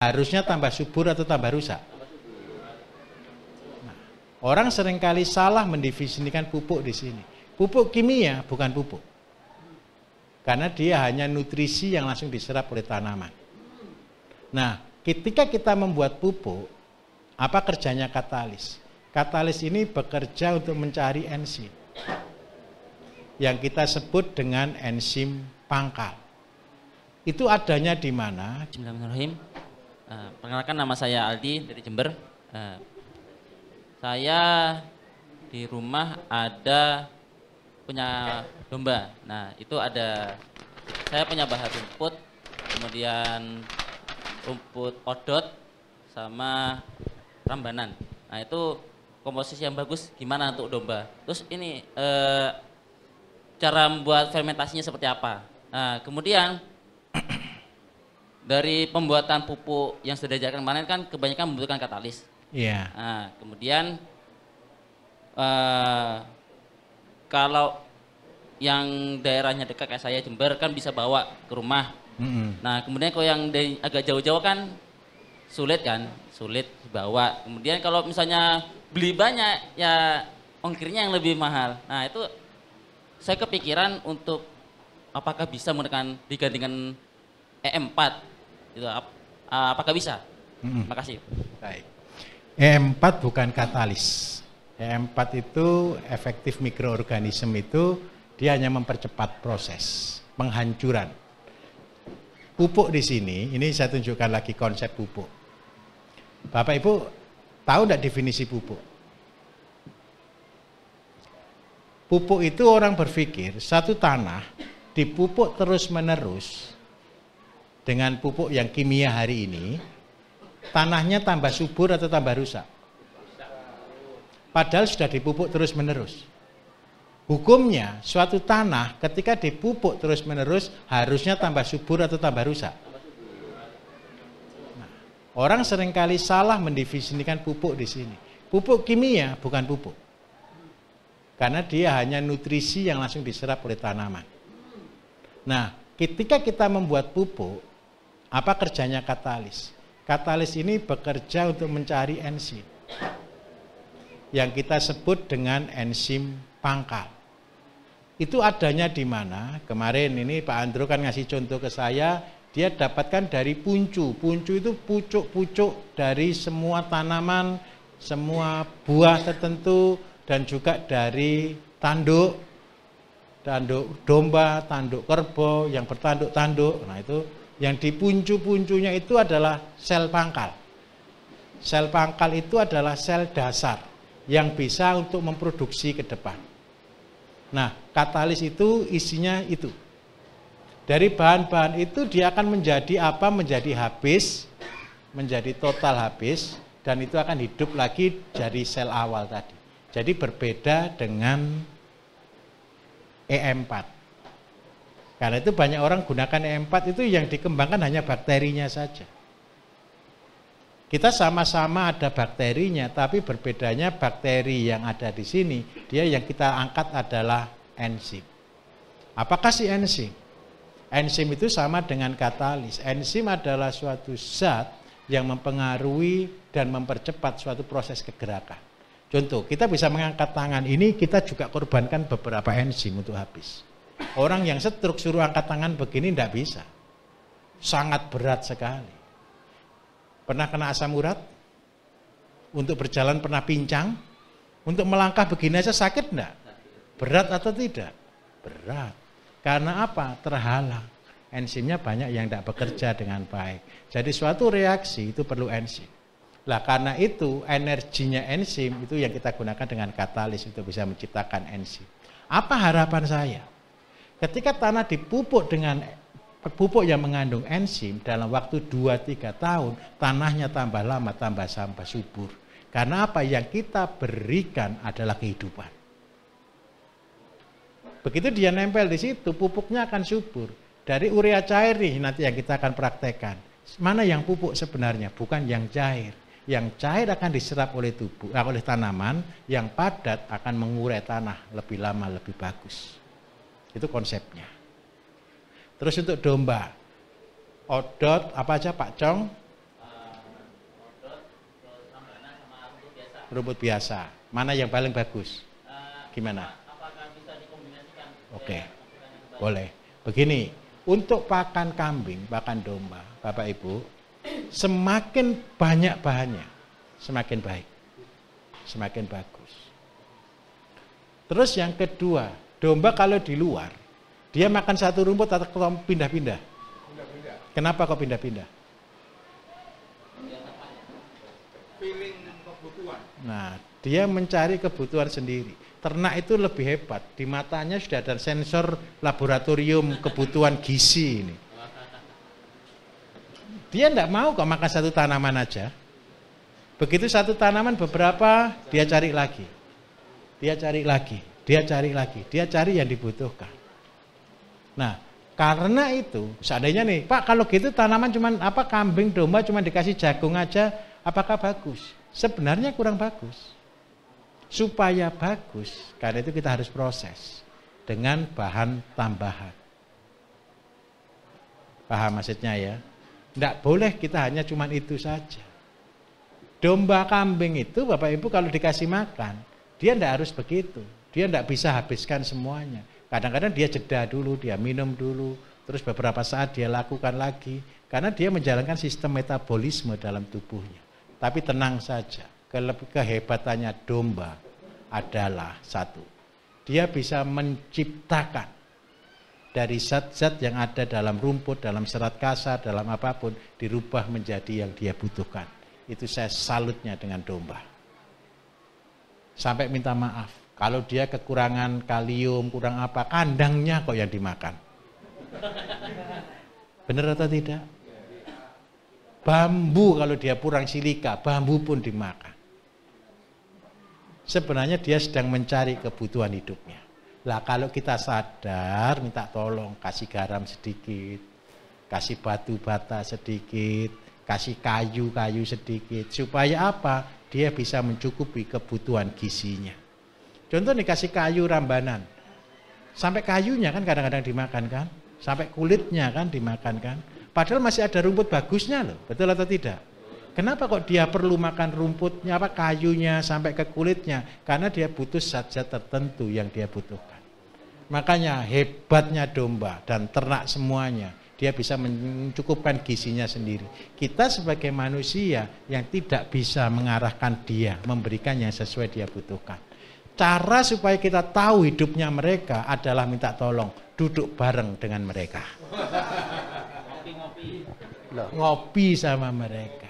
harusnya tambah subur atau tambah rusak? Nah, orang seringkali salah mendefinisikan pupuk di sini. Pupuk kimia bukan pupuk. Karena dia hanya nutrisi yang langsung diserap oleh tanaman. Nah, ketika kita membuat pupuk, apa kerjanya katalis? Katalis ini bekerja untuk mencari enzim. Yang kita sebut dengan enzim pangkal. Itu adanya di mana? Uh, perkenalkan nama saya Aldi dari Jember. Uh, saya di rumah ada punya domba. Nah, itu ada saya punya bahan rumput, kemudian rumput odot sama rambanan. Nah, itu komposisi yang bagus gimana untuk domba. Terus ini uh, cara membuat fermentasinya seperti apa. Nah, kemudian dari pembuatan pupuk yang sudah diajarkan kemarin kan kebanyakan membutuhkan katalis. Iya. Yeah. Nah, kemudian uh, kalau yang daerahnya dekat kayak saya Jember kan bisa bawa ke rumah. Mm -hmm. Nah, kemudian kalau yang agak jauh-jauh kan sulit kan, sulit dibawa. Kemudian kalau misalnya beli banyak ya ongkirnya yang lebih mahal. Nah, itu saya kepikiran untuk apakah bisa menggunakan digantikan E4 Gitu. Ap, ah, apakah bisa? Hmm. Makasih. Baik. E4 bukan katalis. E4 itu efektif mikroorganisme itu dia hanya mempercepat proses penghancuran. Pupuk di sini, ini saya tunjukkan lagi konsep pupuk. Bapak Ibu tahu tidak definisi pupuk? Pupuk itu orang berpikir satu tanah dipupuk terus menerus dengan pupuk yang kimia hari ini, tanahnya tambah subur atau tambah rusak? Padahal sudah dipupuk terus-menerus. Hukumnya, suatu tanah ketika dipupuk terus-menerus harusnya tambah subur atau tambah rusak. Nah, orang seringkali salah mendefinisikan pupuk di sini. Pupuk kimia bukan pupuk. Karena dia hanya nutrisi yang langsung diserap oleh tanaman. Nah, ketika kita membuat pupuk, apa kerjanya katalis? Katalis ini bekerja untuk mencari enzim yang kita sebut dengan enzim pangkal. Itu adanya di mana? Kemarin ini Pak Andro kan ngasih contoh ke saya, dia dapatkan dari puncu. Puncu itu pucuk-pucuk dari semua tanaman, semua buah tertentu, dan juga dari tanduk, tanduk domba, tanduk kerbau, yang bertanduk-tanduk. Nah itu yang di puncu-puncunya itu adalah sel pangkal. Sel pangkal itu adalah sel dasar yang bisa untuk memproduksi ke depan. Nah, katalis itu isinya itu. Dari bahan-bahan itu dia akan menjadi apa? Menjadi habis, menjadi total habis, dan itu akan hidup lagi dari sel awal tadi. Jadi berbeda dengan e EM4. Karena itu banyak orang gunakan E4 itu yang dikembangkan hanya bakterinya saja. Kita sama-sama ada bakterinya, tapi berbedanya bakteri yang ada di sini, dia yang kita angkat adalah enzim. Apakah si enzim? Enzim itu sama dengan katalis. Enzim adalah suatu zat yang mempengaruhi dan mempercepat suatu proses kegerakan. Contoh, kita bisa mengangkat tangan ini, kita juga korbankan beberapa enzim untuk habis. Orang yang setruk suruh angkat tangan begini tidak bisa. Sangat berat sekali. Pernah kena asam urat? Untuk berjalan pernah pincang? Untuk melangkah begini aja sakit enggak? Berat atau tidak? Berat. Karena apa? Terhalang. Enzimnya banyak yang tidak bekerja dengan baik. Jadi suatu reaksi itu perlu enzim. Lah karena itu energinya enzim itu yang kita gunakan dengan katalis untuk bisa menciptakan enzim. Apa harapan saya? Ketika tanah dipupuk dengan pupuk yang mengandung enzim dalam waktu 2-3 tahun tanahnya tambah lama tambah sampah subur karena apa yang kita berikan adalah kehidupan begitu dia nempel di situ pupuknya akan subur dari urea cair nih nanti yang kita akan praktekkan mana yang pupuk sebenarnya bukan yang cair yang cair akan diserap oleh tubuh eh, oleh tanaman yang padat akan mengurai tanah lebih lama lebih bagus itu konsepnya. Terus untuk domba, odot apa aja Pak Cong? Ah, rumput biasa. Mana yang paling bagus? Ah, Gimana? Oke, iya, boleh. Begini, untuk pakan kambing, pakan domba, Bapak Ibu, semakin banyak bahannya, semakin baik, semakin bagus. Terus yang kedua, Domba kalau di luar, dia makan satu rumput atau pindah-pindah. Kenapa kok pindah-pindah? Nah, dia mencari kebutuhan sendiri. Ternak itu lebih hebat. Di matanya sudah ada sensor laboratorium kebutuhan gizi ini. Dia tidak mau kok makan satu tanaman aja. Begitu satu tanaman beberapa dia cari lagi. Dia cari lagi. Dia cari lagi, dia cari yang dibutuhkan. Nah, karena itu, seandainya nih, Pak, kalau gitu tanaman cuman apa kambing domba cuman dikasih jagung aja, apakah bagus? Sebenarnya kurang bagus. Supaya bagus, karena itu kita harus proses dengan bahan tambahan. Paham maksudnya ya? Tidak boleh kita hanya cuman itu saja. Domba kambing itu Bapak Ibu kalau dikasih makan, dia tidak harus begitu dia tidak bisa habiskan semuanya. Kadang-kadang dia jeda dulu, dia minum dulu, terus beberapa saat dia lakukan lagi. Karena dia menjalankan sistem metabolisme dalam tubuhnya. Tapi tenang saja, kehebatannya domba adalah satu. Dia bisa menciptakan dari zat-zat yang ada dalam rumput, dalam serat kasar, dalam apapun, dirubah menjadi yang dia butuhkan. Itu saya salutnya dengan domba. Sampai minta maaf, kalau dia kekurangan kalium, kurang apa, kandangnya kok yang dimakan. Benar atau tidak? Bambu kalau dia kurang silika, bambu pun dimakan. Sebenarnya dia sedang mencari kebutuhan hidupnya. Lah kalau kita sadar, minta tolong kasih garam sedikit, kasih batu bata sedikit, kasih kayu-kayu sedikit. Supaya apa? Dia bisa mencukupi kebutuhan gizinya. Contoh nih kasih kayu rambanan. Sampai kayunya kan kadang-kadang dimakan kan. Sampai kulitnya kan dimakan kan. Padahal masih ada rumput bagusnya loh. Betul atau tidak? Kenapa kok dia perlu makan rumputnya, apa kayunya sampai ke kulitnya? Karena dia butuh zat-zat tertentu yang dia butuhkan. Makanya hebatnya domba dan ternak semuanya dia bisa mencukupkan gizinya sendiri. Kita sebagai manusia yang tidak bisa mengarahkan dia, memberikan yang sesuai dia butuhkan. Cara supaya kita tahu hidupnya mereka adalah minta tolong, duduk bareng dengan mereka. Ngopi sama mereka.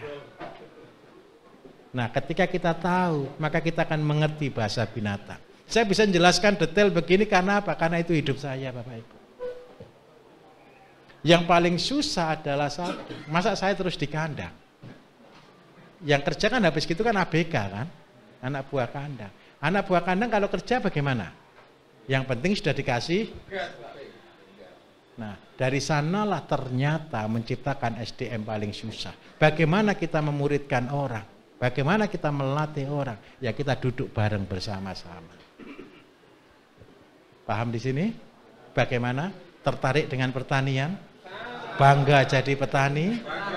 Nah, ketika kita tahu, maka kita akan mengerti bahasa binatang. Saya bisa menjelaskan detail begini karena apa? Karena itu hidup saya, Bapak Ibu. Yang paling susah adalah satu. Masa saya terus di kandang? Yang kerja kan habis gitu kan ABK kan? Anak buah kandang. Anak buah kandang kalau kerja bagaimana? Yang penting sudah dikasih. Nah, dari sanalah ternyata menciptakan SDM paling susah. Bagaimana kita memuridkan orang? Bagaimana kita melatih orang? Ya kita duduk bareng bersama-sama. Paham di sini? Bagaimana? Tertarik dengan pertanian? Bangga jadi petani?